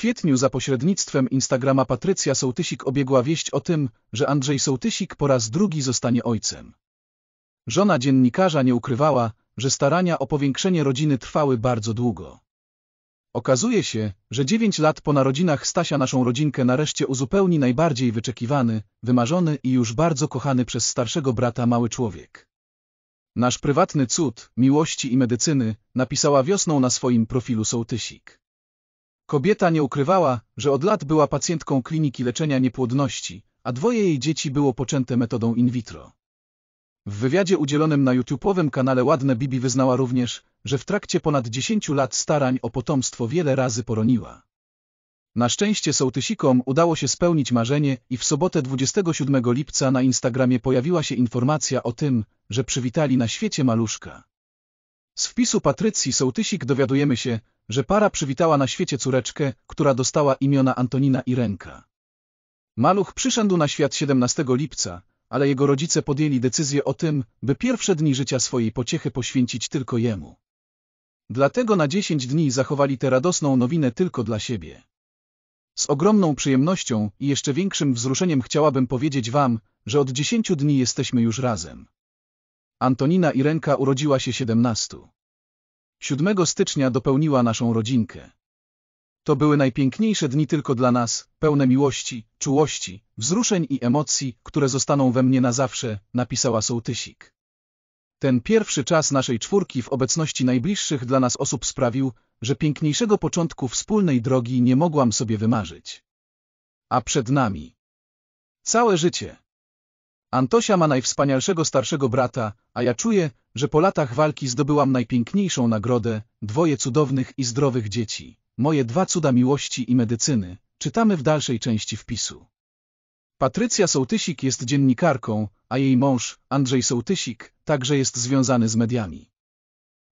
kwietniu za pośrednictwem Instagrama Patrycja Sołtysik obiegła wieść o tym, że Andrzej Sołtysik po raz drugi zostanie ojcem. Żona dziennikarza nie ukrywała, że starania o powiększenie rodziny trwały bardzo długo. Okazuje się, że dziewięć lat po narodzinach Stasia naszą rodzinkę nareszcie uzupełni najbardziej wyczekiwany, wymarzony i już bardzo kochany przez starszego brata mały człowiek. Nasz prywatny cud, miłości i medycyny napisała wiosną na swoim profilu Sołtysik. Kobieta nie ukrywała, że od lat była pacjentką kliniki leczenia niepłodności, a dwoje jej dzieci było poczęte metodą in vitro. W wywiadzie udzielonym na YouTube'owym kanale Ładne Bibi wyznała również, że w trakcie ponad 10 lat starań o potomstwo wiele razy poroniła. Na szczęście sołtysikom udało się spełnić marzenie i w sobotę 27 lipca na Instagramie pojawiła się informacja o tym, że przywitali na świecie maluszka. Z wpisu Patrycji Sołtysik dowiadujemy się, że para przywitała na świecie córeczkę, która dostała imiona Antonina i Renka. Maluch przyszedł na świat 17 lipca, ale jego rodzice podjęli decyzję o tym, by pierwsze dni życia swojej pociechy poświęcić tylko jemu. Dlatego na 10 dni zachowali tę radosną nowinę tylko dla siebie. Z ogromną przyjemnością i jeszcze większym wzruszeniem chciałabym powiedzieć wam, że od 10 dni jesteśmy już razem. Antonina Renka urodziła się 17. 7 stycznia dopełniła naszą rodzinkę. To były najpiękniejsze dni tylko dla nas, pełne miłości, czułości, wzruszeń i emocji, które zostaną we mnie na zawsze, napisała Sołtysik. Ten pierwszy czas naszej czwórki w obecności najbliższych dla nas osób sprawił, że piękniejszego początku wspólnej drogi nie mogłam sobie wymarzyć. A przed nami całe życie. Antosia ma najwspanialszego starszego brata, a ja czuję, że po latach walki zdobyłam najpiękniejszą nagrodę, dwoje cudownych i zdrowych dzieci. Moje dwa cuda miłości i medycyny. Czytamy w dalszej części wpisu. Patrycja Sołtysik jest dziennikarką, a jej mąż, Andrzej Sołtysik, także jest związany z mediami.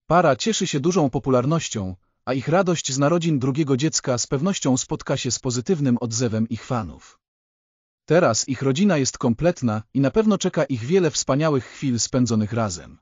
Para cieszy się dużą popularnością, a ich radość z narodzin drugiego dziecka z pewnością spotka się z pozytywnym odzewem ich fanów. Teraz ich rodzina jest kompletna i na pewno czeka ich wiele wspaniałych chwil spędzonych razem.